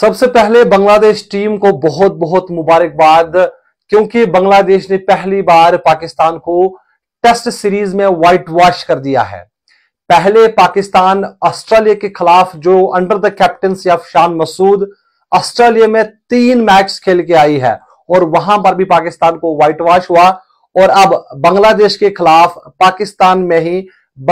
सबसे पहले बांग्लादेश टीम को बहुत बहुत मुबारकबाद क्योंकि बांग्लादेश ने पहली बार पाकिस्तान को टेस्ट सीरीज में व्हाइट वॉश कर दिया है पहले पाकिस्तान ऑस्ट्रेलिया के खिलाफ जो अंडर द कैप्टन ऑफ शान मसूद ऑस्ट्रेलिया में तीन मैच खेल के आई है और वहां पर भी पाकिस्तान को व्हाइट वॉश हुआ और अब बांग्लादेश के खिलाफ पाकिस्तान में ही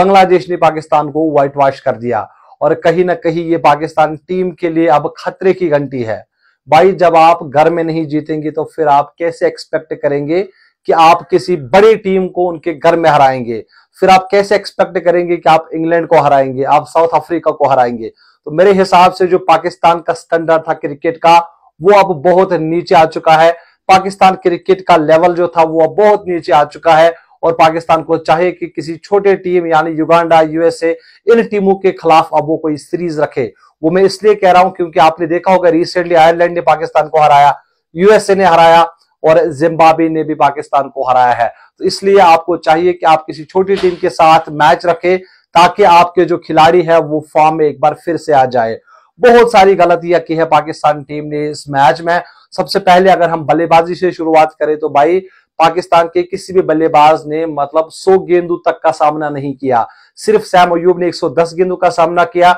बांग्लादेश ने पाकिस्तान को व्हाइट वॉश कर दिया और कहीं ना कहीं ये पाकिस्तान टीम के लिए अब खतरे की घंटी है भाई जब आप घर में नहीं जीतेंगे तो फिर आप कैसे एक्सपेक्ट करेंगे कि आप किसी बड़ी टीम को उनके घर में हराएंगे फिर आप कैसे एक्सपेक्ट करेंगे कि आप इंग्लैंड को हराएंगे आप साउथ अफ्रीका को हराएंगे तो मेरे हिसाब से जो पाकिस्तान का स्टैंडर्ड था क्रिकेट का वो अब बहुत नीचे आ चुका है पाकिस्तान क्रिकेट का लेवल जो था वो अब बहुत नीचे आ चुका है और पाकिस्तान को चाहिए कि किसी छोटे टीम यानी युगांडा यूएसए इन टीमों के खिलाफ अब वो कोई सीरीज रखे वो मैं इसलिए कह रहा हूं क्योंकि आपने देखा होगा रिसेंटली आयरलैंड ने पाकिस्तान को हराया यूएसए ने हराया और जिम्बाब्वे ने भी पाकिस्तान को हराया है तो इसलिए आपको चाहिए कि आप किसी छोटी टीम के साथ मैच रखें ताकि आपके जो खिलाड़ी है वो फॉर्म में एक बार फिर से आ जाए बहुत सारी गलतियां की है पाकिस्तान टीम ने इस मैच में सबसे पहले अगर हम बल्लेबाजी से शुरुआत करें तो भाई पाकिस्तान के किसी भी बल्लेबाज ने मतलब 100 गेंदों तक का सामना नहीं किया सिर्फ सैम अयूब ने 110 गेंदों का सामना किया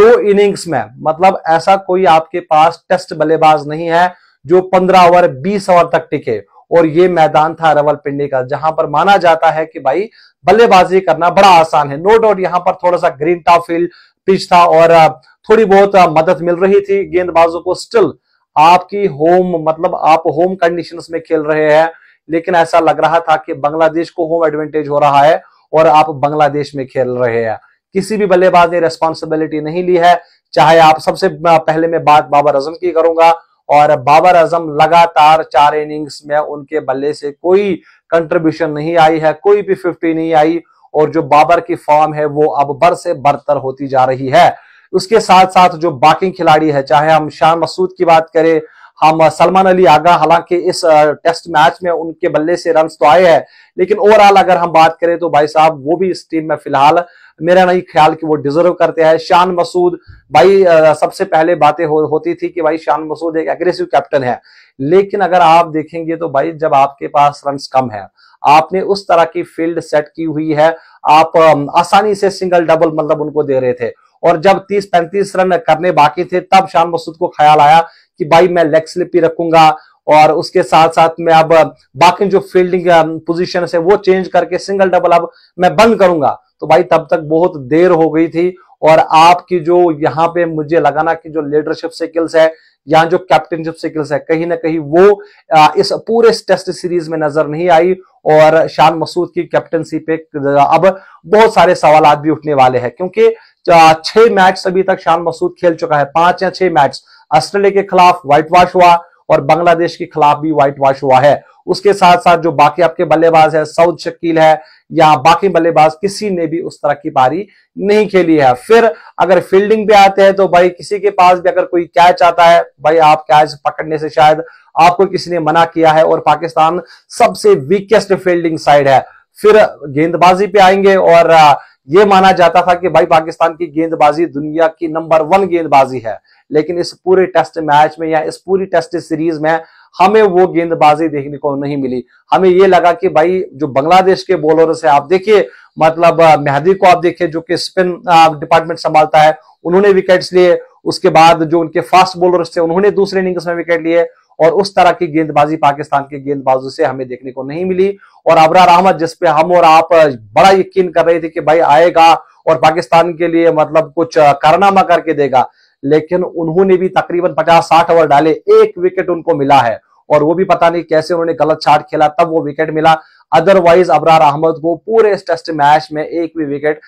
दो इनिंग्स में मतलब ऐसा कोई आपके पास टेस्ट बल्लेबाज नहीं है जो 15 ओवर 20 ओवर तक टिके और ये मैदान था पिंडी का जहां पर माना जाता है कि भाई बल्लेबाजी करना बड़ा आसान है नो डाउट यहां पर थोड़ा सा ग्रीन टॉप फील्ड पिच था और थोड़ी बहुत मदद मिल रही थी गेंदबाजों को स्टिल आपकी होम मतलब आप होम कंडीशंस में खेल रहे हैं लेकिन ऐसा लग रहा था कि बांग्लादेश को होम एडवांटेज हो रहा है और आप बांग्लादेश में खेल रहे हैं किसी भी बल्लेबाज ने रेस्पॉन्सिबिलिटी नहीं ली है चाहे आप सबसे पहले मैं बात बाबर आजम की करूंगा और बाबर आजम लगातार चार इनिंग्स में उनके बल्ले से कोई कंट्रीब्यूशन नहीं आई है कोई भी फिफ्टी नहीं आई और जो बाबर की फॉर्म है वो अब बर से बरतर होती जा रही है उसके साथ साथ जो बाकी खिलाड़ी है चाहे हम शाह मसूद की बात करें हम सलमान अली आगा हालांकि इस टेस्ट मैच में उनके बल्ले से रन तो आए हैं लेकिन ओवरऑल अगर हम बात करें तो भाई साहब वो भी इस टीम में फिलहाल मेरा नहीं ख्याल कि वो डिजर्व करते हैं शान मसूद भाई सबसे पहले बातें हो, होती थी कि भाई शान मसूद एक एग्रेसिव कैप्टन है लेकिन अगर आप देखेंगे तो भाई जब आपके पास रन कम है आपने उस तरह की फील्ड सेट की हुई है आप आसानी से सिंगल डबल मतलब उनको दे रहे थे और जब 30-35 रन करने बाकी थे तब शान मसूद को ख्याल आया कि भाई मैं लेग स्लिप ही रखूंगा और उसके साथ साथ मैं अब बाकी जो फील्डिंग पोजिशन है वो चेंज करके सिंगल डबल अब मैं बंद करूंगा तो भाई तब तक बहुत देर हो गई थी और आपकी जो यहाँ पे मुझे लगा ना कि जो लीडरशिप स्किल्स है यहाँ जो कैप्टनशिप स्किल्स है कहीं ना कहीं वो इस पूरे टेस्ट सीरीज में नजर नहीं आई और शान मसूद की कैप्टनसी पे अब बहुत सारे सवाल भी उठने वाले हैं क्योंकि छह मैच अभी तक शान मसूद खेल चुका है पांच या छह मैच ऑस्ट्रेलिया के खिलाफ व्हाइट वॉश हुआ और बांग्लादेश के खिलाफ भी व्हाइट वॉश हुआ है उसके साथ साथ जो बाकी आपके बल्लेबाज है सऊद शकील है या बाकी बल्लेबाज किसी ने भी उस तरह की पारी नहीं खेली है फिर अगर फील्डिंग पे आते हैं तो भाई किसी के पास भी अगर कोई कैच आता है भाई आप कैच पकड़ने से शायद आपको किसी ने मना किया है और पाकिस्तान सबसे वीकेस्ट फील्डिंग साइड है फिर गेंदबाजी पे आएंगे और ये माना जाता था कि भाई पाकिस्तान की गेंदबाजी दुनिया की नंबर वन गेंदबाजी है लेकिन इस पूरे टेस्ट मैच में या इस पूरी टेस्ट सीरीज में हमें वो गेंदबाजी देखने को नहीं मिली हमें ये लगा कि भाई जो बांग्लादेश के बॉलर है आप देखिए मतलब मेहदी को आप देखिए जो कि स्पिन डिपार्टमेंट संभालता है उन्होंने विकेट्स लिए उसके बाद जो उनके फास्ट बॉलर्स थे उन्होंने दूसरे इनिंग्स में विकेट लिए और उस तरह की गेंदबाजी पाकिस्तान के गेंदबाजों से हमें देखने को नहीं मिली और अबरार अहमद जिसपे हम और आप बड़ा यकीन कर रहे थे कि भाई आएगा और पाकिस्तान के लिए मतलब कुछ कारनामा करके देगा लेकिन उन्होंने भी तकरीबन पचास साठ ओवर डाले एक विकेट उनको मिला है और वो भी पता नहीं कैसे उन्होंने गलत छाट खेला तब वो विकेट मिला अदरवाइज अबरार अहमद को पूरे इस टेस्ट मैच में एक भी विकेट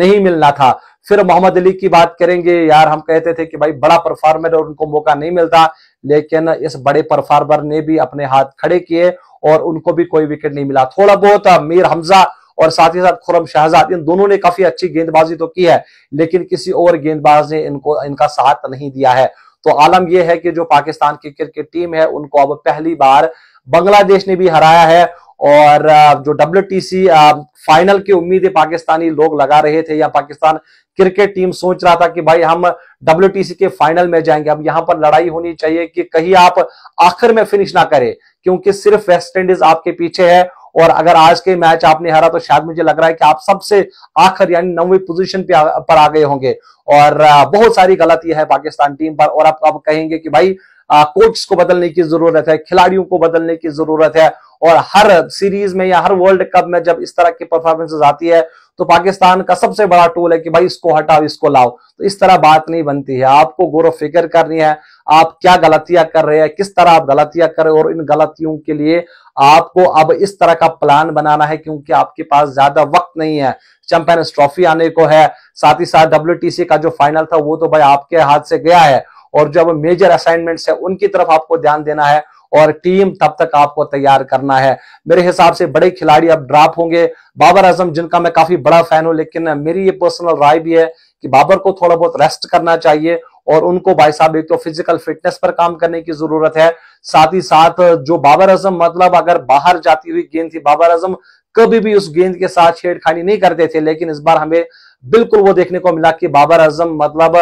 नहीं मिलना था फिर मोहम्मद अली की बात करेंगे यार हम कहते थे कि भाई बड़ा परफॉर्मर और उनको मौका नहीं मिलता लेकिन इस बड़े परफार्मर ने भी अपने हाथ खड़े किए और उनको भी कोई विकेट नहीं मिला थोड़ा बहुत मीर हमजा और साथ ही साथ खुरम शहजाद इन दोनों ने काफी अच्छी गेंदबाजी तो की है लेकिन किसी और गेंदबाज ने इनको इनका साथ नहीं दिया है तो आलम यह है कि जो पाकिस्तान की क्रिकेट टीम है उनको अब पहली बार बांग्लादेश ने भी हराया है और जो डब्ल्यू फाइनल की उम्मीदें पाकिस्तानी लोग लगा रहे थे या पाकिस्तान क्रिकेट टीम सोच रहा था कि भाई हम डब्ल्यू के फाइनल में जाएंगे अब यहां पर लड़ाई होनी चाहिए कि कहीं आप आखिर में फिनिश ना करें क्योंकि सिर्फ वेस्ट इंडीज आपके पीछे है और अगर आज के मैच आपने हारा तो शायद मुझे लग रहा है कि आप सबसे आखिर यानी नौवी पोजीशन पे पर आ गए होंगे और बहुत सारी गलतियां है पाकिस्तान टीम पर और आप अब कहेंगे कि भाई कोच को बदलने की जरूरत है खिलाड़ियों को बदलने की जरूरत है और हर सीरीज में या हर वर्ल्ड कप में जब इस तरह की परफॉर्मेंसेज आती है तो पाकिस्तान का सबसे बड़ा टूल है कि भाई इसको हटाओ इसको लाओ तो इस तरह बात नहीं बनती है आपको गौरव फिक्र करनी है आप क्या गलतियां कर रहे हैं किस तरह आप गलतियां कर रहे हो और इन गलतियों के लिए आपको अब इस तरह का प्लान बनाना है क्योंकि आपके पास ज्यादा वक्त नहीं है चैंपियंस ट्रॉफी आने को है साथ ही साथ डब्ल्यू का जो फाइनल था वो तो भाई आपके हाथ से गया है और जब मेजर असाइनमेंट्स है उनकी तरफ आपको ध्यान देना है और टीम तब तक आपको तैयार करना है मेरे हिसाब से बड़े खिलाड़ी अब ड्राप होंगे बाबर आजम जिनका मैं काफी बड़ा फैन हूं लेकिन मेरी ये पर्सनल राय भी है कि बाबर को थोड़ा बहुत रेस्ट करना चाहिए और उनको भाई साहब एक तो फिजिकल फिटनेस पर काम करने की जरूरत है साथ ही साथ जो बाबर आजम मतलब अगर बाहर जाती हुई गेंद थी बाबर आजम कभी भी उस गेंद के साथ छेड़खानी नहीं करते थे लेकिन इस बार हमें बिल्कुल वो देखने को मिला कि बाबर आजम मतलब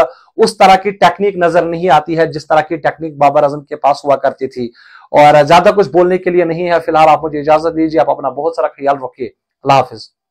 उस तरह की टेक्निक नजर नहीं आती है जिस तरह की टेक्निक बाबर आजम के पास हुआ करती थी और ज्यादा कुछ बोलने के लिए नहीं है फिलहाल आप मुझे इजाजत दीजिए आप अपना बहुत सारा ख्याल रखिए अल्लाह हाफिज़